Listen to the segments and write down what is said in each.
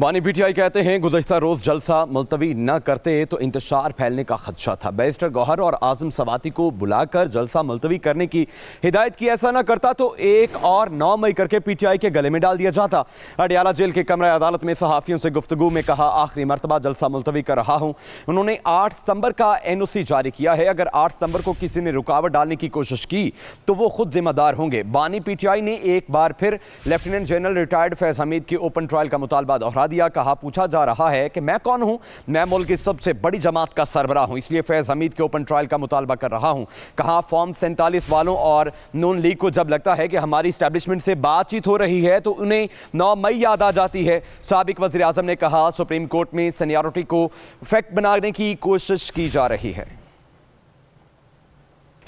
बानी पीटीआई कहते हैं गुजशत रोज़ जलसा मुलतवी न करते तो इंतशार फैलने का खदशा था बैरिस्टर गौहर और आजम सवाती को बुलाकर जलसा मुलतवी करने की हिदायत की ऐसा न करता तो एक और नौ मई करके पीटीआई के गले में डाल दिया जाता अडियाला जेल के कमरा अदालत में सहाफ़ियों से गुफ्तु में कहा आखिरी मरतबा जलसा मुलतवी कर रहा हूँ उन्होंने आठ सितंबर का एन ओ सी जारी किया है अगर आठ सितंबर को किसी ने रुकावट डालने की कोशिश की तो वो खुद जिम्मेदार होंगे बानी पीटीआई ने एक बार फिर lieutenant general retired Faiz Hameed की ओपन ट्रायल का मुतालबा दोहरा दिया कहा पूछा जा रहा है कि मैं कौन हूं मैं मुल्क की सबसे बड़ी जमात का सरबरा हूं इसलिए फैज़ हमीद के ओपन ट्रायल का मुतालबा कर रहा हूं कहा फॉर्म सैंतालीस वालों और नून लीग को जब लगता है कि हमारी स्टैब्लिशमेंट से बातचीत हो रही है तो उन्हें नौ मई याद आ जाती है सबक वजी ने कहा सुप्रीम कोर्ट में सीनियरिटी को फैक्ट बनाने की कोशिश की जा रही है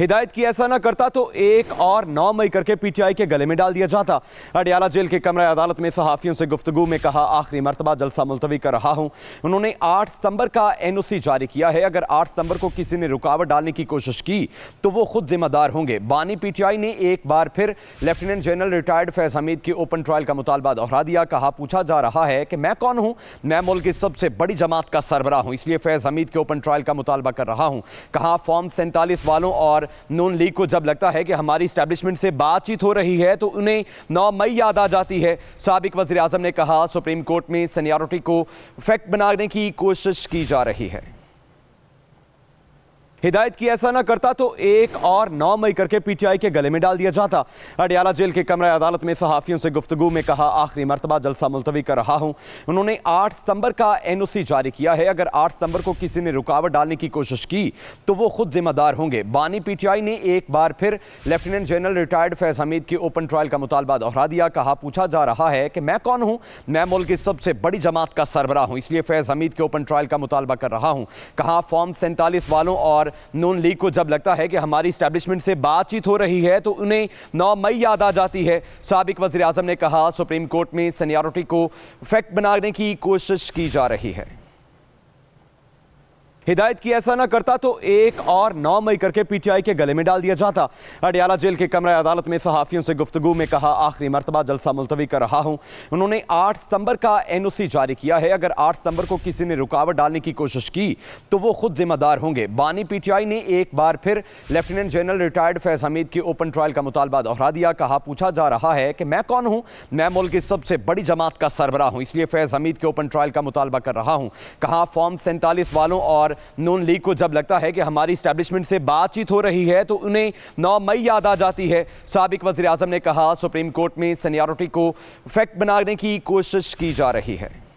हिदायत की ऐसा ना करता तो एक और नौ मई करके पीटीआई के गले में डाल दिया जाता अडियाला जेल के कमरा अदालत में सहाफ़ियों से गुफ्तगु में कहा आखिरी मरतबा जलसा मुलतवी कर रहा हूँ उन्होंने आठ सितंबर का एन ओ सी जारी किया है अगर आठ सितंबर को किसी ने रुकावट डालने की कोशिश की तो वो खुद जिम्मेदार होंगे बानी पीटीआई ने एक बार फिर lieutenant general retired Faiz Hameed की ओपन ट्रायल का मुतालबा दोहरा दिया कहा पूछा जा रहा है कि मैं कौन हूँ मैं मुल्क की सबसे बड़ी जमात का सरबरा हूँ इसलिए फैज हमीद के ओपन ट्रायल का मुतालबा कर रहा हूँ कहा फॉर्म सैंतालीस वालों और नून लीग को जब लगता है कि हमारी स्टैब्लिशमेंट से बातचीत हो रही है तो उन्हें नौ मई याद आ जाती है सबक वजी ने कहा सुप्रीम कोर्ट में सीनियरिटी को फैक्ट बनाने की कोशिश की जा रही है हिदायत की ऐसा ना करता तो एक और नौ मई करके पीटीआई के गले में डाल दिया जाता अडियाला जेल के कमरा अदालत में सहाफ़ियों से गुफ्तगु में कहा आखिरी मरतबा जलसा मुलतवी कर रहा हूँ उन्होंने आठ सितंबर का एन ओ सी जारी किया है अगर आठ सितंबर को किसी ने रुकावट डालने की कोशिश की तो वो खुद जिम्मेदार होंगे बानी आई ने एक बार फिर lieutenant general retired Faiz Hameed की ओपन ट्रायल का मुतालबा दोहरा दिया कहा पूछा जा रहा है कि मैं कौन हूँ मैं मुल्क की सबसे बड़ी जमात का सरबरा हूँ इसलिए फैज हमीद के ओपन ट्रायल का मुतालबा कर रहा हूँ कहा फॉर्म सैंतालीस वालों और नून लीग को जब लगता है कि हमारी स्टैब्लिशमेंट से बातचीत हो रही है तो उन्हें नौ मई याद आ जाती है सबक वजी ने कहा सुप्रीम कोर्ट में सीनियरिटी को फैक्ट बनाने की कोशिश की जा रही है हिदायत की ऐसा ना करता तो एक और नौ मई करके पीटीआई के गले में डाल दिया जाता अडियाला जेल के कमरा अदालत में सहाफ़ियों से गुफ्तु में कहा आखिरी मरतबा जलसा मुलतवी कर रहा हूं उन्होंने 8 सितंबर का एनओसी जारी किया है अगर 8 सितंबर को किसी ने रुकावट डालने की कोशिश की तो वो खुद जिम्मेदार होंगे बानी पी ने एक बार फिर lieutenant general retired Faiz Hameed की ओपन ट्रायल का मुतालबा दोहरा दिया कहा पूछा जा रहा है कि मैं कौन हूँ मैं मुल्क की सबसे बड़ी जमात का सरबरा हूँ इसलिए फैज हमीद के ओपन ट्रायल का मुतालबा कर रहा हूँ कहा फॉर्म सैंतालीस वालों और नून लीग को जब लगता है कि हमारी स्टैब्लिशमेंट से बातचीत हो रही है तो उन्हें नौ मई याद आ जाती है सबक वजी ने कहा सुप्रीम कोर्ट में सीनियरिटी को फैक्ट बनाने की कोशिश की जा रही है